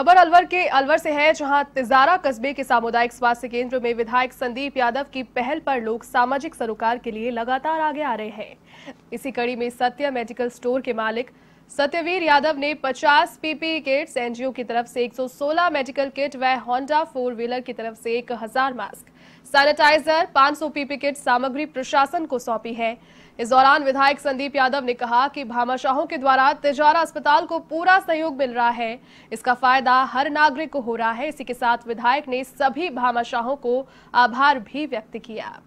खबर अलवर के अलवर से है जहां तिजारा कस्बे के सामुदायिक स्वास्थ्य केंद्र में विधायक संदीप यादव की पहल पर लोग सामाजिक सरोकार के लिए लगातार आगे आ रहे हैं इसी कड़ी में सत्य मेडिकल स्टोर के मालिक सत्यवीर यादव ने 50 पीपीई किट्स एनजीओ की तरफ से 116 मेडिकल किट व होंडा फोर व्हीलर की तरफ से 1000 मास्क सैनिटाइजर 500 पीपी किट सामग्री प्रशासन को सौंपी है इस दौरान विधायक संदीप यादव ने कहा कि भामाशाहों के द्वारा तिजारा अस्पताल को पूरा सहयोग मिल रहा है इसका फायदा हर नागरिक को हो रहा है इसी के साथ विधायक ने सभी भामाशाहों को आभार भी व्यक्त किया